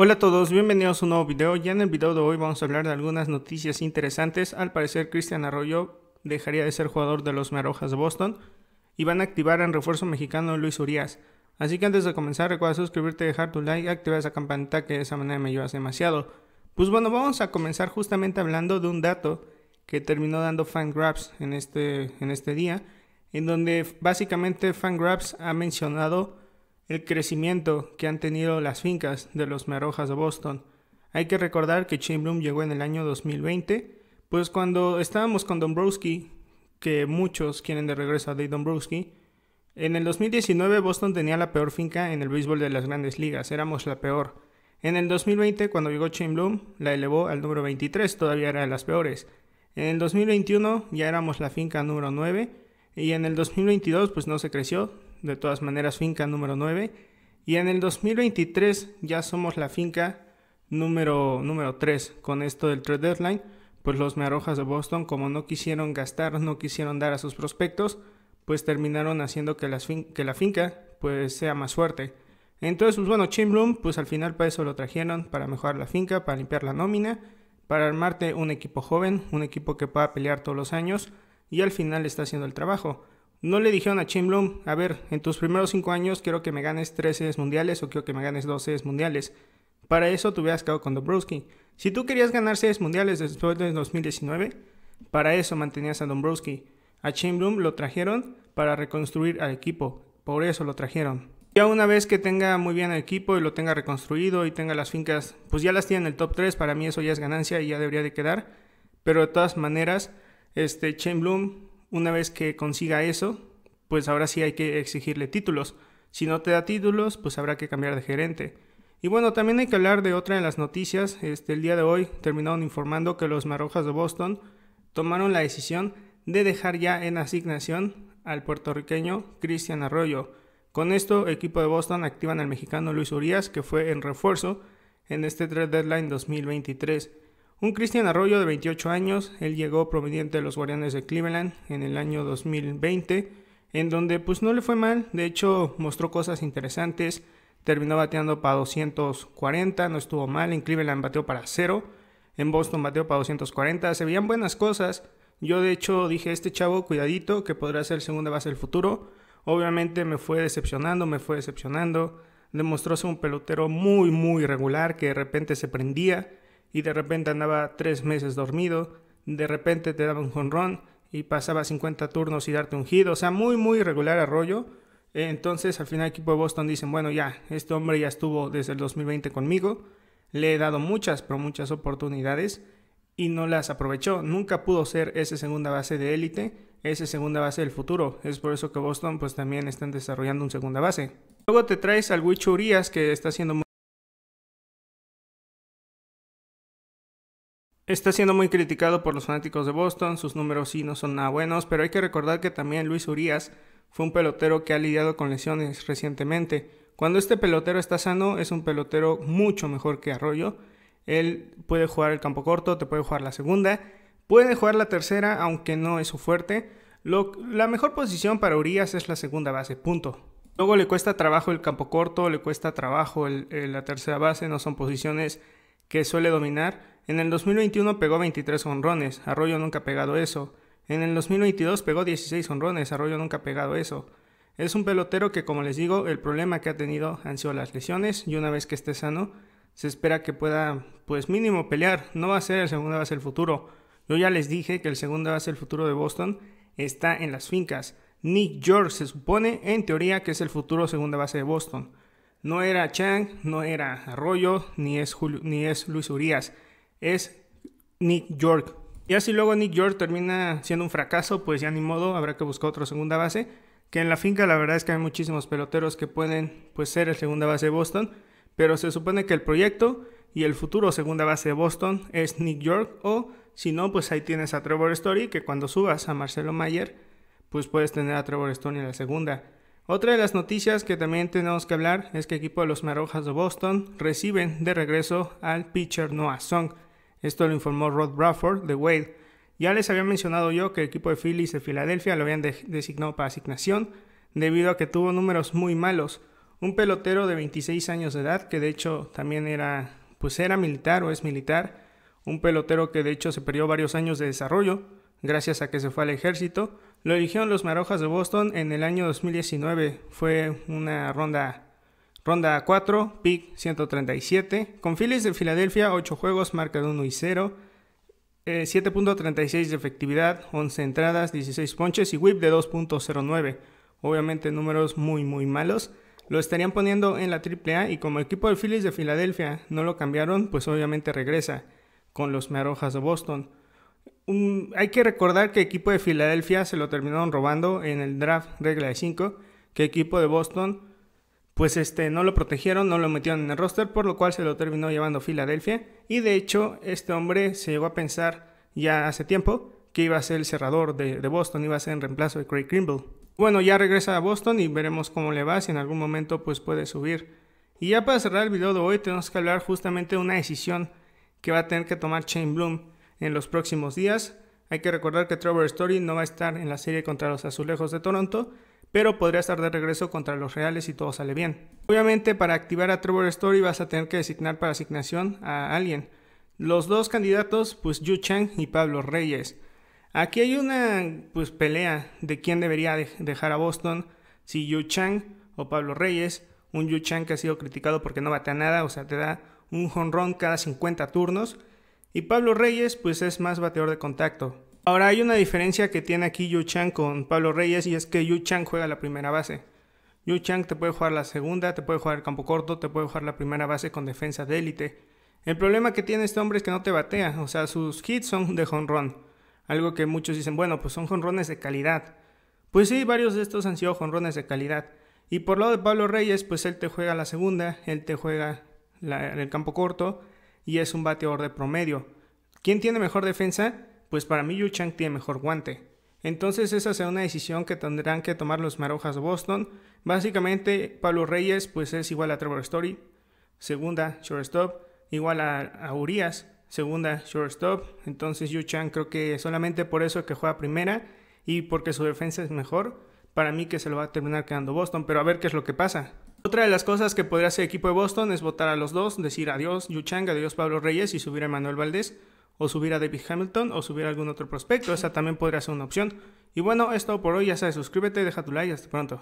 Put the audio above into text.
Hola a todos, bienvenidos a un nuevo video. Ya en el video de hoy vamos a hablar de algunas noticias interesantes. Al parecer Cristian Arroyo dejaría de ser jugador de los Marojas de Boston y van a activar en refuerzo mexicano Luis Urias. Así que antes de comenzar recuerda suscribirte, dejar tu like, activar esa campanita que de esa manera me ayudas demasiado. Pues bueno, vamos a comenzar justamente hablando de un dato que terminó dando Fangraphs en este, en este día, en donde básicamente Fangraphs ha mencionado el crecimiento que han tenido las fincas de los merojas de Boston. Hay que recordar que Shane Bloom llegó en el año 2020, pues cuando estábamos con Dombrowski, que muchos quieren de regreso a Dave Dombrowski, en el 2019 Boston tenía la peor finca en el béisbol de las grandes ligas, éramos la peor. En el 2020, cuando llegó Shane Bloom, la elevó al número 23, todavía era de las peores. En el 2021 ya éramos la finca número 9 y en el 2022 pues no se creció, de todas maneras finca número 9. Y en el 2023 ya somos la finca número, número 3 con esto del trade deadline. Pues los Mearrojas de Boston, como no quisieron gastar, no quisieron dar a sus prospectos, pues terminaron haciendo que, las que la finca pues sea más fuerte. Entonces, pues bueno, Jim pues al final para eso lo trajeron, para mejorar la finca, para limpiar la nómina, para armarte un equipo joven, un equipo que pueda pelear todos los años y al final está haciendo el trabajo. No le dijeron a Bloom... a ver, en tus primeros cinco años quiero que me ganes sedes mundiales o quiero que me ganes sedes mundiales. Para eso te hubieras quedado con Dombrowski. Si tú querías ganar sedes mundiales después del 2019, para eso mantenías a Dombrowski. A Bloom lo trajeron para reconstruir al equipo. Por eso lo trajeron. Ya una vez que tenga muy bien el equipo y lo tenga reconstruido y tenga las fincas, pues ya las tiene en el top 3. Para mí eso ya es ganancia y ya debería de quedar. Pero de todas maneras, este Chain Bloom una vez que consiga eso, pues ahora sí hay que exigirle títulos. Si no te da títulos, pues habrá que cambiar de gerente. Y bueno, también hay que hablar de otra de las noticias. Este, el día de hoy terminaron informando que los Marrojas de Boston tomaron la decisión de dejar ya en asignación al puertorriqueño Cristian Arroyo. Con esto, equipo de Boston activan al mexicano Luis Urias, que fue en refuerzo en este trade deadline 2023. Un Cristian Arroyo de 28 años, él llegó proveniente de los Guardianes de Cleveland en el año 2020, en donde pues no le fue mal, de hecho mostró cosas interesantes, terminó bateando para 240, no estuvo mal, en Cleveland bateó para cero, en Boston bateó para 240, se veían buenas cosas, yo de hecho dije, este chavo cuidadito que podrá ser segunda base del futuro, obviamente me fue decepcionando, me fue decepcionando, demostróse un pelotero muy muy regular que de repente se prendía, y de repente andaba tres meses dormido, de repente te daba un run, y pasaba 50 turnos y darte un hit, o sea, muy, muy irregular Arroyo. Entonces, al final, el equipo de Boston dicen: Bueno, ya, este hombre ya estuvo desde el 2020 conmigo. Le he dado muchas, pero muchas oportunidades y no las aprovechó. Nunca pudo ser ese segunda base de élite, ese segunda base del futuro. Es por eso que Boston, pues también están desarrollando un segunda base. Luego te traes al Wicho que está haciendo Está siendo muy criticado por los fanáticos de Boston, sus números sí no son nada buenos, pero hay que recordar que también Luis Urias fue un pelotero que ha lidiado con lesiones recientemente. Cuando este pelotero está sano, es un pelotero mucho mejor que Arroyo. Él puede jugar el campo corto, te puede jugar la segunda, puede jugar la tercera, aunque no es su fuerte. la mejor posición para Urias es la segunda base, punto. Luego le cuesta trabajo el campo corto, le cuesta trabajo la tercera base, no son posiciones que suele dominar en el 2021 pegó 23 honrones, Arroyo nunca ha pegado eso. En el 2022 pegó 16 honrones, Arroyo nunca ha pegado eso. Es un pelotero que, como les digo, el problema que ha tenido han sido las lesiones y una vez que esté sano, se espera que pueda, pues mínimo, pelear. No va a ser el segundo base el futuro. Yo ya les dije que el segundo base el futuro de Boston está en las fincas. Nick George se supone, en teoría, que es el futuro segunda base de Boston. No era Chang, no era Arroyo, ni es, ni es Luis Urias es Nick York. Y así luego Nick York termina siendo un fracaso, pues ya ni modo, habrá que buscar otra segunda base. Que en la finca la verdad es que hay muchísimos peloteros que pueden pues, ser el segunda base de Boston, pero se supone que el proyecto y el futuro segunda base de Boston es Nick York o si no, pues ahí tienes a Trevor Story, que cuando subas a Marcelo Mayer, pues puedes tener a Trevor Story en la segunda. Otra de las noticias que también tenemos que hablar es que el equipo de los Marojas de Boston reciben de regreso al pitcher Noah Song. Esto lo informó Rod Bradford de Wade. Ya les había mencionado yo que el equipo de Phillies de Filadelfia lo habían designado para asignación debido a que tuvo números muy malos. Un pelotero de 26 años de edad, que de hecho también era, pues era militar o es militar, un pelotero que de hecho se perdió varios años de desarrollo, gracias a que se fue al ejército, lo eligieron los Marojas de Boston en el año 2019. Fue una ronda Ronda 4, pick 137. Con Phillies de Filadelfia, 8 juegos, marca de 1 y 0. 7.36 eh, de efectividad, 11 entradas, 16 ponches y whip de 2.09. Obviamente números muy muy malos. Lo estarían poniendo en la AAA y como equipo de Phillies de Filadelfia no lo cambiaron, pues obviamente regresa con los mearojas de Boston. hay que recordar que equipo de Filadelfia se lo terminaron robando en el draft regla de 5, que equipo de Boston pues este, no lo protegieron, no lo metieron en el roster, por lo cual se lo terminó llevando Filadelfia. Y de hecho, este hombre se llegó a pensar ya hace tiempo que iba a ser el cerrador de, Boston, iba a ser en reemplazo de Craig Grimble. Bueno, ya regresa a Boston y veremos cómo le va, si en algún momento pues puede subir. Y ya para cerrar el video de hoy tenemos que hablar justamente de una decisión que va a tener que tomar Shane Bloom en los próximos días. Hay que recordar que Trevor Story no va a estar en la serie contra los Azulejos de Toronto, pero podría estar de regreso contra los reales si todo sale bien. Obviamente para activar a Trevor Story vas a tener que designar para asignación a alguien. Los dos candidatos, pues Yu Chang y Pablo Reyes. Aquí hay una pues, pelea de quién debería dejar a Boston, si Yu Chang o Pablo Reyes, un Yu Chang que ha sido criticado porque no batea nada, o sea, te da un jonrón cada 50 turnos, y Pablo Reyes pues es más bateador de contacto, Ahora hay una diferencia que tiene aquí Yu Chang con Pablo Reyes y es que Yu Chang juega la primera base. Yu Chang te puede jugar la segunda, te puede jugar el campo corto, te puede jugar la primera base con defensa de élite. El problema que tiene este hombre es que no te batea, o sea, sus hits son de jonrón. Algo que muchos dicen, bueno, pues son jonrones de calidad. Pues sí, varios de estos han sido jonrones de calidad. Y por lado de Pablo Reyes, pues él te juega la segunda, él te juega el campo corto y es un bateador de promedio. ¿Quién tiene mejor defensa? pues para mí Yu Chang tiene mejor guante. Entonces esa será una decisión que tendrán que tomar los Marojas de Boston. Básicamente Pablo Reyes pues es igual a Trevor Story, segunda shortstop, igual a, Urias, segunda shortstop. Entonces Yu Chang creo que solamente por eso que juega primera y porque su defensa es mejor, para mí que se lo va a terminar quedando Boston, pero a ver qué es lo que pasa. Otra de las cosas que podría hacer el equipo de Boston es votar a los dos, decir adiós Chang, adiós Pablo Reyes y subir a Manuel Valdés o subir a David Hamilton o subir a algún otro prospecto. Esa también podría ser una opción. Y bueno, es todo por hoy. Ya sabes, suscríbete, deja tu like y hasta pronto.